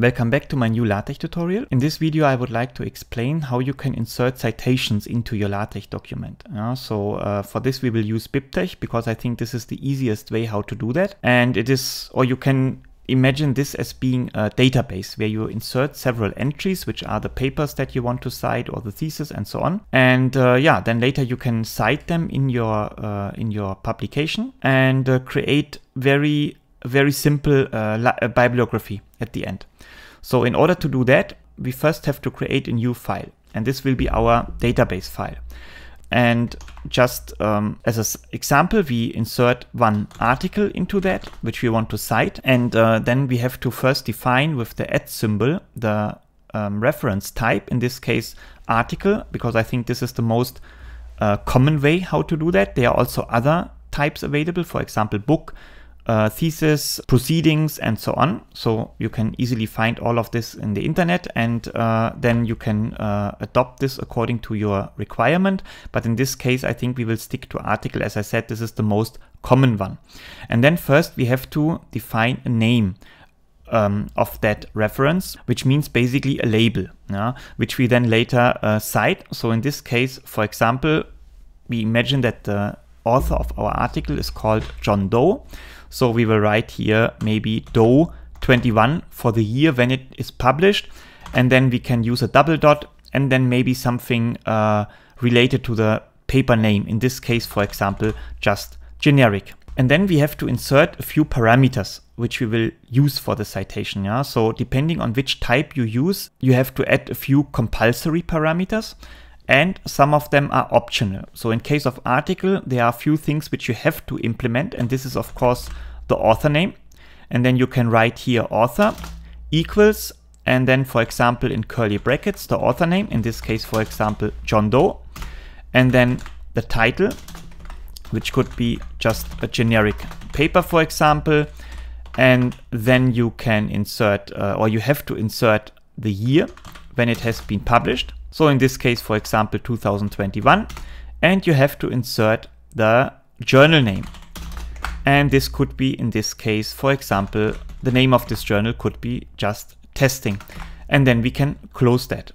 Welcome back to my new LaTeX tutorial. In this video I would like to explain how you can insert citations into your LaTeX document. Uh, so uh, for this we will use BibTeX because I think this is the easiest way how to do that. And it is, or you can imagine this as being a database where you insert several entries which are the papers that you want to cite or the thesis and so on and uh, yeah then later you can cite them in your uh, in your publication and uh, create very very simple uh, uh, bibliography at the end. So in order to do that, we first have to create a new file and this will be our database file. And just um, as an example, we insert one article into that, which we want to cite. And uh, then we have to first define with the at symbol the um, reference type, in this case, article, because I think this is the most uh, common way how to do that. There are also other types available, for example, book, uh, thesis, proceedings, and so on. So you can easily find all of this in the internet and uh, then you can uh, adopt this according to your requirement. But in this case, I think we will stick to article. As I said, this is the most common one. And then first we have to define a name. Um, of that reference, which means basically a label, yeah, which we then later uh, cite. So in this case, for example, we imagine that the author of our article is called John Doe. So we will write here maybe DOE 21 for the year when it is published. And then we can use a double dot and then maybe something uh, related to the paper name. In this case, for example, just generic. And then we have to insert a few parameters which we will use for the citation. Yeah? So depending on which type you use, you have to add a few compulsory parameters and some of them are optional. So in case of article, there are a few things which you have to implement and this is of course the author name. And then you can write here author equals and then for example in curly brackets the author name, in this case for example John Doe, and then the title which could be just a generic paper for example and then you can insert uh, or you have to insert the year when it has been published so in this case, for example, 2021, and you have to insert the journal name. And this could be, in this case, for example, the name of this journal could be just testing. And then we can close that.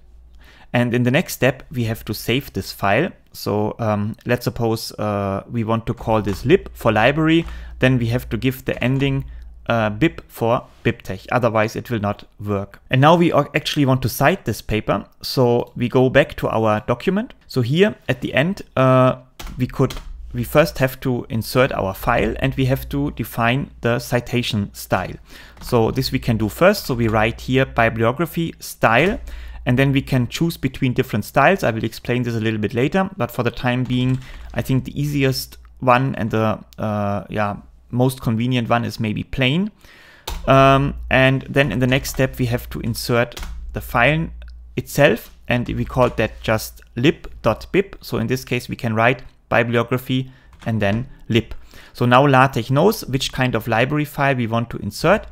And in the next step, we have to save this file. So um, let's suppose uh, we want to call this lib for library. Then we have to give the ending uh, BIP for BibTeX, otherwise it will not work. And now we actually want to cite this paper, so we go back to our document. So here at the end, uh, we could we first have to insert our file and we have to define the citation style. So this we can do first. So we write here bibliography style and then we can choose between different styles. I will explain this a little bit later, but for the time being, I think the easiest one and the uh, yeah most convenient one is maybe plain. Um, and then in the next step, we have to insert the file itself. And we call that just lib.bib. So in this case, we can write bibliography and then lib. So now LaTeX knows which kind of library file we want to insert.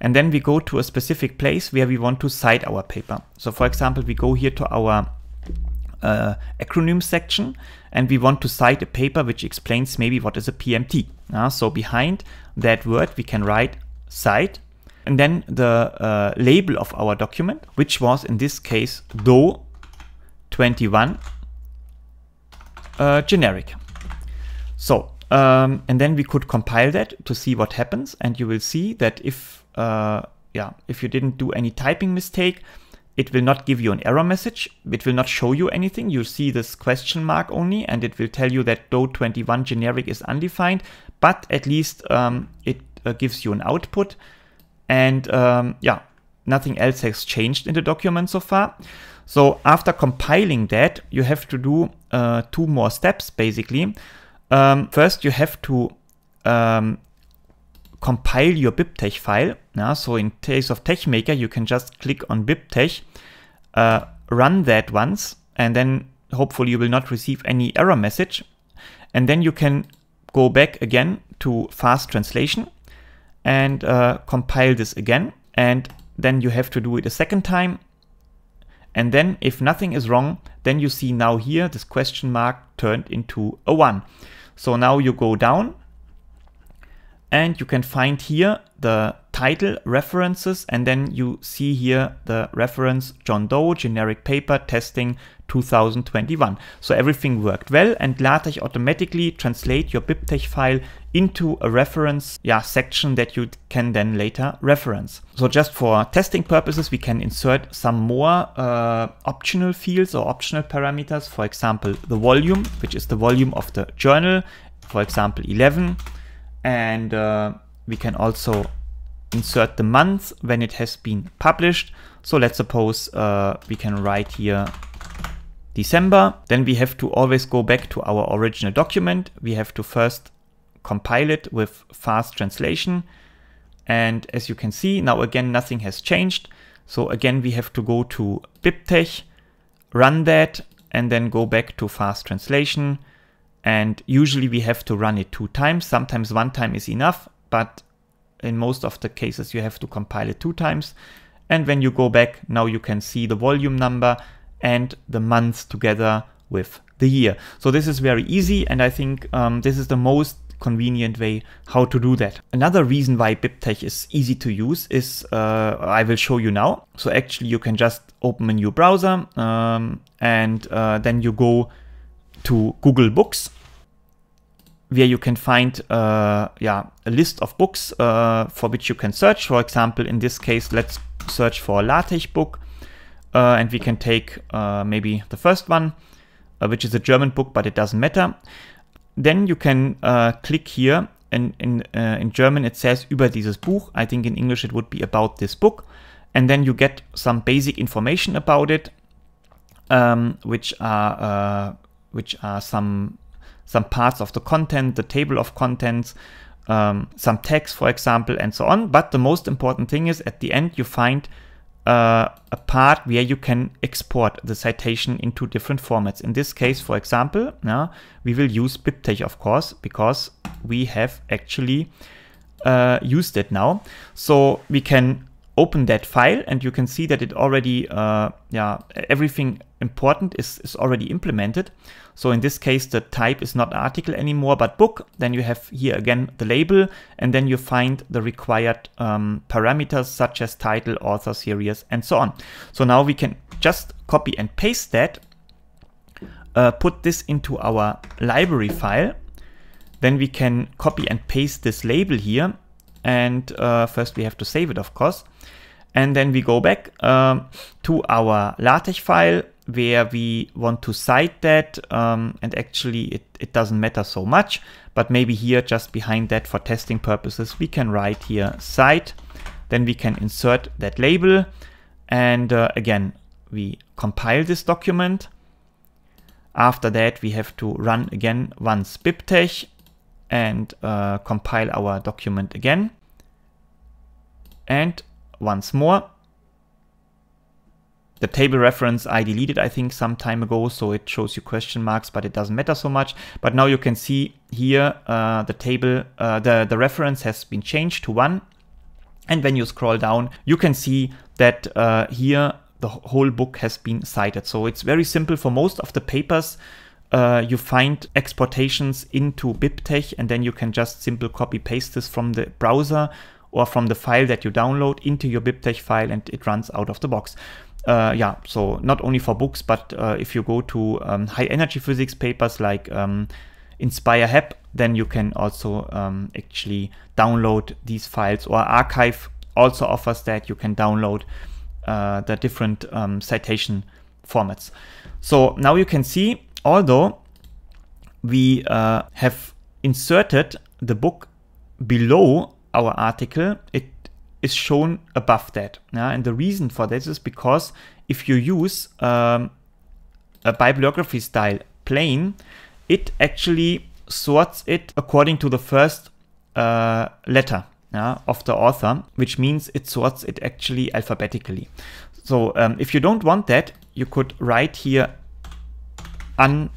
And then we go to a specific place where we want to cite our paper. So for example, we go here to our uh, acronym section and we want to cite a paper which explains maybe what is a PMT. Uh, so behind that word we can write cite and then the uh, label of our document which was in this case do 21 uh, generic. So um, and then we could compile that to see what happens and you will see that if uh, yeah if you didn't do any typing mistake it will not give you an error message. It will not show you anything. You see this question mark only, and it will tell you that DO21 generic is undefined, but at least um, it uh, gives you an output. And um, yeah, nothing else has changed in the document so far. So after compiling that, you have to do uh, two more steps basically. Um, first, you have to um, compile your BibTeX file. Yeah, so in case of TechMaker, you can just click on BibTeX, uh, run that once, and then hopefully you will not receive any error message. And then you can go back again to fast translation and uh, compile this again. And then you have to do it a second time. And then if nothing is wrong, then you see now here this question mark turned into a one. So now you go down and you can find here the title references and then you see here the reference John Doe generic paper testing 2021. So everything worked well and LaTeX automatically translate your BibTeX file into a reference yeah, section that you can then later reference. So just for testing purposes, we can insert some more uh, optional fields or optional parameters. For example, the volume, which is the volume of the journal, for example, 11 and uh, we can also insert the month when it has been published. So let's suppose uh, we can write here December. Then we have to always go back to our original document. We have to first compile it with fast translation. And as you can see, now again, nothing has changed. So again, we have to go to BibTeX, run that, and then go back to fast translation and usually we have to run it two times. Sometimes one time is enough, but in most of the cases you have to compile it two times. And when you go back, now you can see the volume number and the month together with the year. So this is very easy and I think um, this is the most convenient way how to do that. Another reason why BibTeX is easy to use is uh, I will show you now. So actually you can just open a new browser um, and uh, then you go to Google Books, where you can find uh, yeah, a list of books uh, for which you can search. For example, in this case, let's search for a LaTeX book. Uh, and we can take uh, maybe the first one, uh, which is a German book, but it doesn't matter. Then you can uh, click here, and in, in German it says über dieses Buch. I think in English it would be about this book. And then you get some basic information about it, um, which are which are some some parts of the content, the table of contents, um, some text, for example, and so on. But the most important thing is at the end you find uh, a part where you can export the citation into different formats. In this case, for example, now we will use BibTeX, of course, because we have actually uh, used it now. So we can open that file and you can see that it already, uh, yeah, everything important is, is already implemented. So in this case, the type is not article anymore, but book. Then you have here again the label, and then you find the required um, parameters such as title, author, series, and so on. So now we can just copy and paste that, uh, put this into our library file. Then we can copy and paste this label here and uh, first we have to save it of course and then we go back um, to our LaTeX file where we want to cite that um, and actually it, it doesn't matter so much but maybe here just behind that for testing purposes we can write here cite then we can insert that label and uh, again we compile this document after that we have to run again once BibTeX and uh, compile our document again. And once more, the table reference I deleted, I think, some time ago, so it shows you question marks, but it doesn't matter so much. But now you can see here uh, the table, uh, the, the reference has been changed to 1. And when you scroll down, you can see that uh, here the whole book has been cited. So it's very simple for most of the papers uh, you find exportations into BibTeX and then you can just simply copy paste this from the browser or from the file that you download into your BibTeX file and it runs out of the box. Uh, yeah, so not only for books, but uh, if you go to um, high energy physics papers like um, Inspire Hep, then you can also um, actually download these files or archive also offers that you can download uh, the different um, citation formats. So now you can see although we uh, have inserted the book below our article, it is shown above that. Yeah? And the reason for this is because if you use um, a bibliography style plane, it actually sorts it according to the first uh, letter yeah, of the author, which means it sorts it actually alphabetically. So um, if you don't want that, you could write here an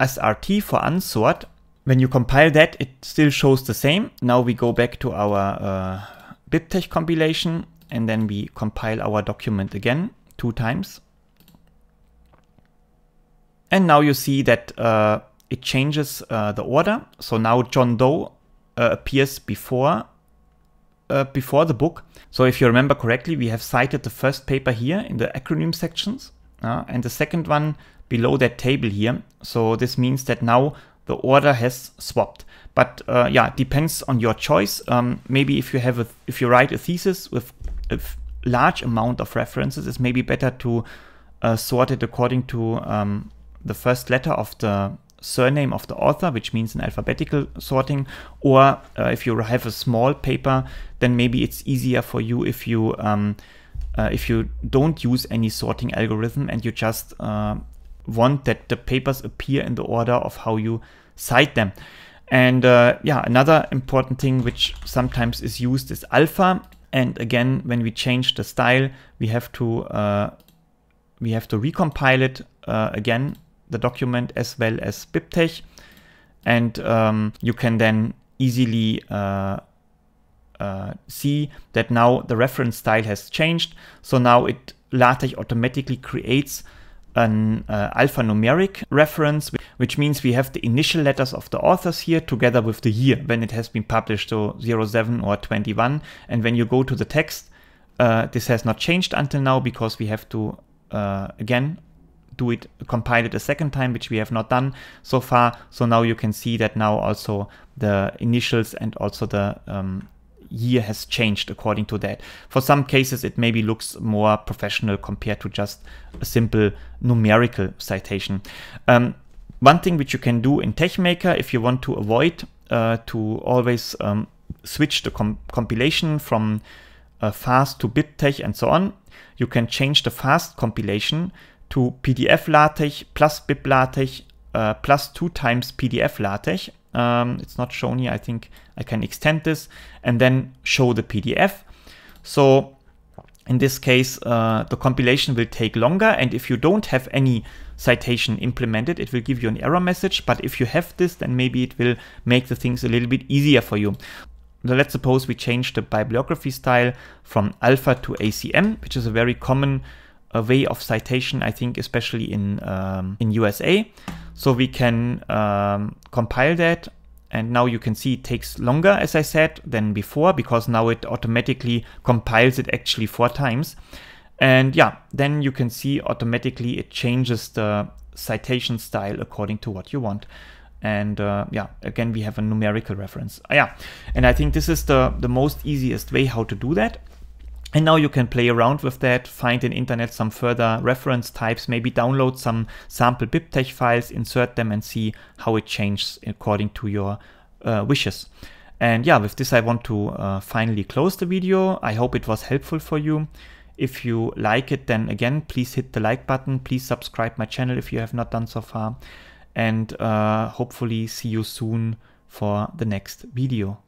SRT for unsort. When you compile that, it still shows the same. Now we go back to our uh, BibTeX compilation and then we compile our document again two times. And now you see that uh, it changes uh, the order. So now John Doe uh, appears before uh, before the book. So if you remember correctly, we have cited the first paper here in the acronym sections. Uh, and the second one below that table here. So this means that now the order has swapped. But uh, yeah, depends on your choice. Um, maybe if you have a, if you write a thesis with a large amount of references, it's maybe better to uh, sort it according to um, the first letter of the surname of the author, which means an alphabetical sorting. Or uh, if you have a small paper, then maybe it's easier for you if you um, uh, if you don't use any sorting algorithm and you just uh, want that the papers appear in the order of how you cite them. And uh, yeah, another important thing which sometimes is used is alpha. And again, when we change the style, we have to uh, we have to recompile it uh, again, the document as well as BibTeX. And um, you can then easily uh, uh, see that now the reference style has changed. So now it LaTeX automatically creates an uh, alphanumeric reference, which means we have the initial letters of the authors here together with the year when it has been published, so 07 or 21. And when you go to the text, uh, this has not changed until now because we have to, uh, again, do it, compile it a second time, which we have not done so far. So now you can see that now also the initials and also the um, year has changed according to that. For some cases, it maybe looks more professional compared to just a simple numerical citation. Um, one thing which you can do in TechMaker if you want to avoid uh, to always um, switch the com compilation from uh, fast to BibTeX and so on, you can change the fast compilation to PDF LaTeX plus BibLaTeX uh, plus two times PDF LaTeX um, it's not shown here. I think I can extend this and then show the PDF. So in this case, uh, the compilation will take longer. And if you don't have any citation implemented, it will give you an error message. But if you have this, then maybe it will make the things a little bit easier for you. Now let's suppose we change the bibliography style from alpha to ACM, which is a very common a way of citation, I think, especially in, um, in USA. So we can um, compile that. And now you can see it takes longer, as I said, than before, because now it automatically compiles it actually four times. And yeah, then you can see automatically it changes the citation style according to what you want. And uh, yeah, again, we have a numerical reference. Uh, yeah, and I think this is the, the most easiest way how to do that. And now you can play around with that, find in internet some further reference types, maybe download some sample BibTeX files, insert them and see how it changes according to your uh, wishes. And yeah, with this I want to uh, finally close the video. I hope it was helpful for you. If you like it, then again, please hit the like button. Please subscribe my channel if you have not done so far. And uh, hopefully see you soon for the next video.